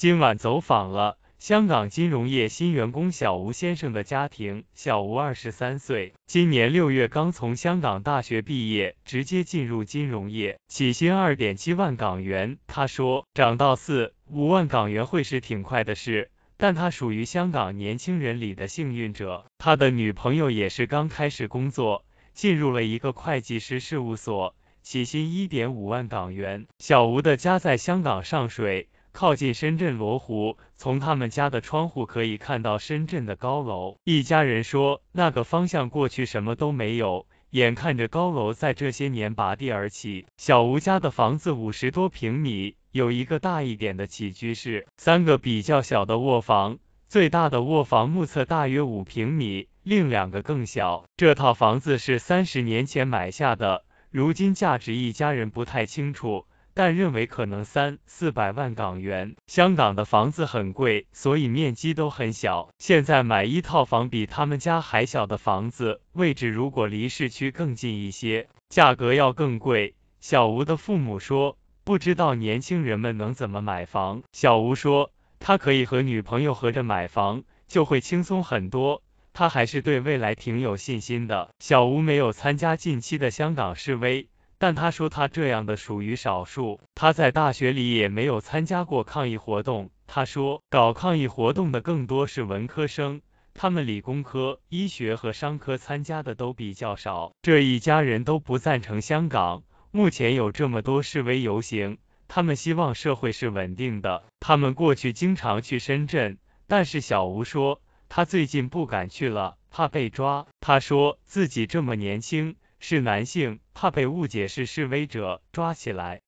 今晚走访了香港金融业新员工小吴先生的家庭。小吴二十三岁，今年六月刚从香港大学毕业，直接进入金融业，起薪二点七万港元。他说，涨到四五万港元会是挺快的事。但他属于香港年轻人里的幸运者，他的女朋友也是刚开始工作，进入了一个会计师事务所，起薪一点五万港元。小吴的家在香港上水。靠近深圳罗湖，从他们家的窗户可以看到深圳的高楼。一家人说，那个方向过去什么都没有，眼看着高楼在这些年拔地而起。小吴家的房子五十多平米，有一个大一点的起居室，三个比较小的卧房，最大的卧房目测大约五平米，另两个更小。这套房子是三十年前买下的，如今价值一家人不太清楚。但认为可能三四百万港元。香港的房子很贵，所以面积都很小。现在买一套房比他们家还小的房子，位置如果离市区更近一些，价格要更贵。小吴的父母说，不知道年轻人们能怎么买房。小吴说，他可以和女朋友合着买房，就会轻松很多。他还是对未来挺有信心的。小吴没有参加近期的香港示威。但他说他这样的属于少数，他在大学里也没有参加过抗议活动。他说搞抗议活动的更多是文科生，他们理工科、医学和商科参加的都比较少。这一家人都不赞成香港目前有这么多示威游行，他们希望社会是稳定的。他们过去经常去深圳，但是小吴说他最近不敢去了，怕被抓。他说自己这么年轻。是男性，怕被误解是示威者抓起来。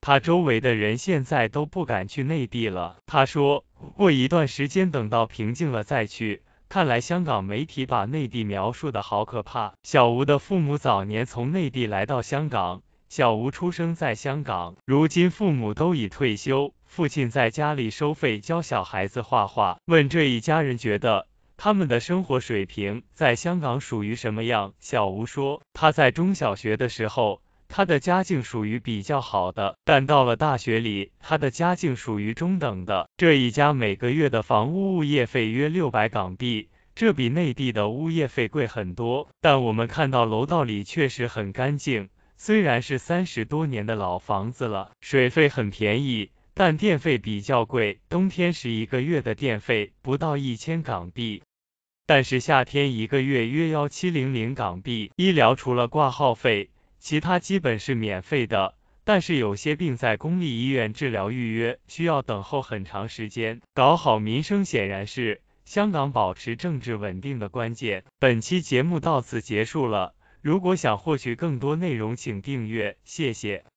他周围的人现在都不敢去内地了。他说，过一段时间等到平静了再去。看来香港媒体把内地描述的好可怕。小吴的父母早年从内地来到香港，小吴出生在香港，如今父母都已退休，父亲在家里收费教小孩子画画。问这一家人觉得？他们的生活水平在香港属于什么样？小吴说，他在中小学的时候，他的家境属于比较好的，但到了大学里，他的家境属于中等的。这一家每个月的房屋物业费约六百港币，这比内地的物业费贵很多。但我们看到楼道里确实很干净，虽然是三十多年的老房子了。水费很便宜，但电费比较贵，冬天时一个月的电费不到一千港币。但是夏天一个月约幺七零零港币。医疗除了挂号费，其他基本是免费的。但是有些病在公立医院治疗，预约需要等候很长时间。搞好民生显然是香港保持政治稳定的关键。本期节目到此结束了，如果想获取更多内容，请订阅，谢谢。